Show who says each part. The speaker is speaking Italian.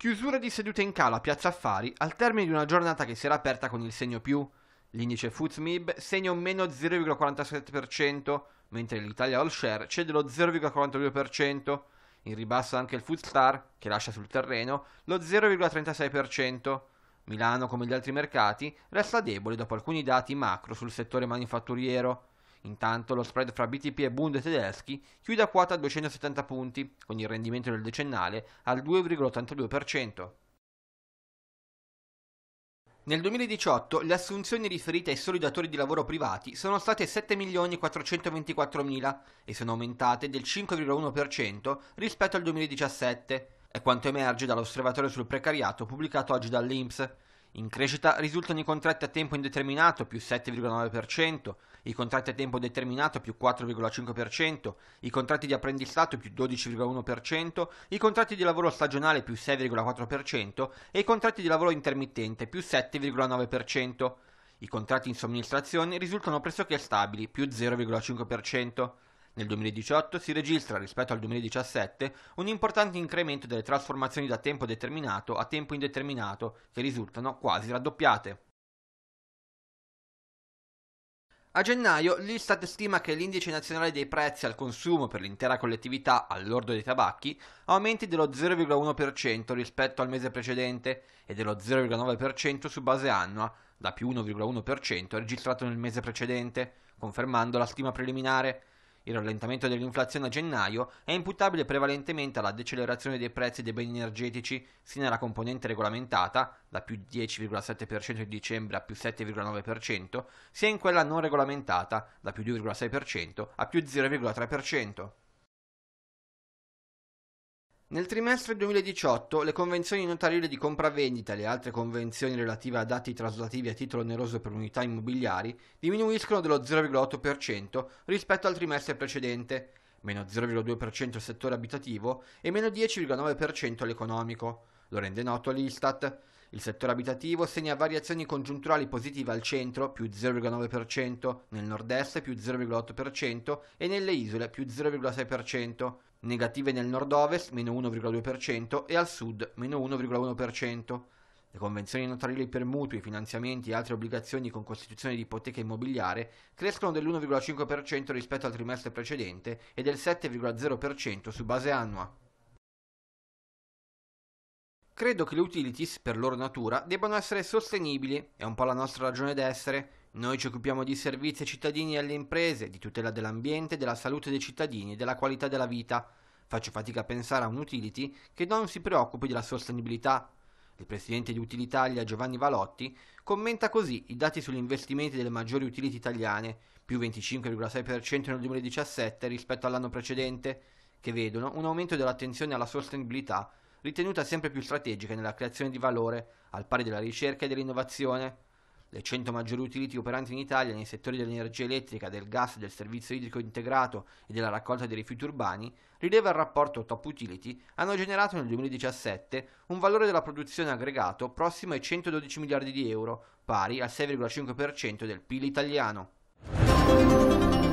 Speaker 1: Chiusura di sedute in calo a Piazza Affari al termine di una giornata che si era aperta con il segno più. L'indice FTSMIB segna un meno 0,47%, mentre l'Italia All Share cede lo 0,42%. In ribasso anche il Foodstar, che lascia sul terreno, lo 0,36%. Milano, come gli altri mercati, resta debole dopo alcuni dati macro sul settore manifatturiero. Intanto lo spread fra BTP e Bund tedeschi chiude a quota 270 punti, con il rendimento del decennale al 2,82%. Nel 2018 le assunzioni riferite ai soli datori di lavoro privati sono state 7.424.000 e sono aumentate del 5,1% rispetto al 2017, è quanto emerge dall'osservatorio sul precariato pubblicato oggi dall'Inps, in crescita risultano i contratti a tempo indeterminato più 7,9%, i contratti a tempo determinato più 4,5%, i contratti di apprendistato più 12,1%, i contratti di lavoro stagionale più 6,4% e i contratti di lavoro intermittente più 7,9%. I contratti in somministrazione risultano pressoché stabili più 0,5%. Nel 2018 si registra rispetto al 2017 un importante incremento delle trasformazioni da tempo determinato a tempo indeterminato, che risultano quasi raddoppiate. A gennaio l'Istat stima che l'indice nazionale dei prezzi al consumo per l'intera collettività all'ordo dei tabacchi aumenti dello 0,1% rispetto al mese precedente e dello 0,9% su base annua, da più 1,1% registrato nel mese precedente, confermando la stima preliminare il rallentamento dell'inflazione a gennaio è imputabile prevalentemente alla decelerazione dei prezzi dei beni energetici sia nella componente regolamentata, da più 10,7% di dicembre a più 7,9%, sia in quella non regolamentata, da più 2,6% a più 0,3%. Nel trimestre 2018 le convenzioni notarili di compravendita e le altre convenzioni relative ad atti traslativi a titolo oneroso per unità immobiliari diminuiscono dello 0,8% rispetto al trimestre precedente, meno 0,2% al settore abitativo e meno 10,9% all'economico. Lo rende noto l'Istat. Il settore abitativo segna variazioni congiunturali positive al centro, più 0,9%, nel nord-est più 0,8% e nelle isole più 0,6%, negative nel nord-ovest meno 1,2% e al sud meno 1,1%. Le convenzioni notarili per mutui, finanziamenti e altre obbligazioni con costituzione di ipoteca immobiliare crescono dell'1,5% rispetto al trimestre precedente e del 7,0% su base annua. Credo che le utilities, per loro natura, debbano essere sostenibili, è un po' la nostra ragione d'essere. Noi ci occupiamo di servizi ai cittadini e alle imprese, di tutela dell'ambiente, della salute dei cittadini e della qualità della vita. Faccio fatica a pensare a un utility che non si preoccupi della sostenibilità. Il presidente di Utilitalia Giovanni Valotti commenta così i dati sugli investimenti delle maggiori utility italiane, più 25,6% nel 2017 rispetto all'anno precedente, che vedono un aumento dell'attenzione alla sostenibilità ritenuta sempre più strategica nella creazione di valore, al pari della ricerca e dell'innovazione. Le 100 maggiori utility operanti in Italia nei settori dell'energia elettrica, del gas, del servizio idrico integrato e della raccolta dei rifiuti urbani, rileva il rapporto top utility, hanno generato nel 2017 un valore della produzione aggregato prossimo ai 112 miliardi di euro, pari al 6,5% del PIL italiano.